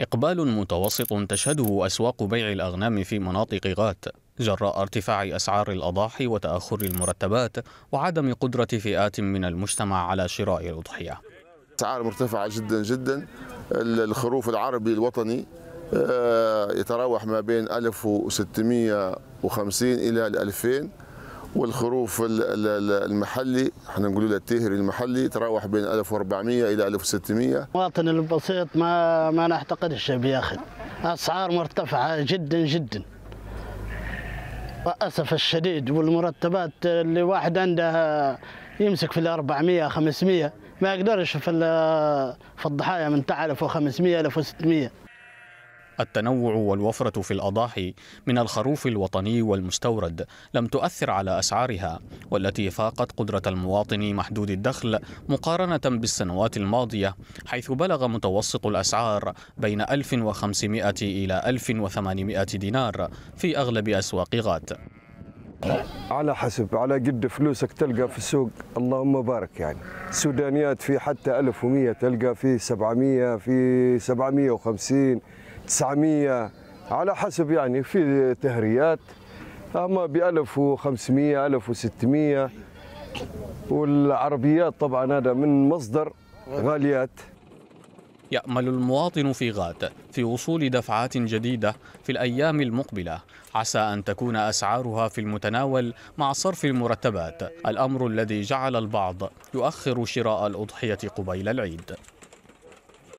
إقبال متوسط تشهده أسواق بيع الأغنام في مناطق غات جراء ارتفاع أسعار الأضاحي وتأخر المرتبات وعدم قدرة فئات من المجتمع على شراء الأضحية أسعار مرتفعة جدا جدا الخروف العربي الوطني آه، يتراوح ما بين 1650 إلى 2000 والخروف المحلي احنا نقول له التهري المحلي تراوح بين 1400 الى 1600 المواطن البسيط ما ما نعتقدش بياخذ اسعار مرتفعه جدا جدا للاسف الشديد والمرتبات اللي واحد عنده يمسك في ال 400 500 ما يقدرش في في الضحايا من تاع 1500 1600 التنوع والوفرة في الأضاحي من الخروف الوطني والمستورد لم تؤثر على أسعارها والتي فاقت قدرة المواطن محدود الدخل مقارنة بالسنوات الماضية حيث بلغ متوسط الأسعار بين 1500 إلى 1800 دينار في أغلب أسواق غات على حسب على قد فلوسك تلقى في السوق اللهم بارك يعني سودانيات في حتى 1100 تلقى في 700 في 750 900 على حسب يعني في تهريات اما ب 1500 1600 والعربيات طبعا هذا من مصدر غاليات يأمل المواطن في غات في وصول دفعات جديدة في الأيام المقبلة عسى أن تكون أسعارها في المتناول مع صرف المرتبات الأمر الذي جعل البعض يؤخر شراء الأضحية قبيل العيد